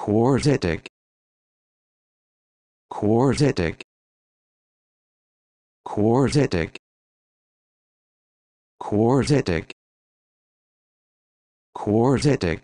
quartic quartic quartic quartic quartic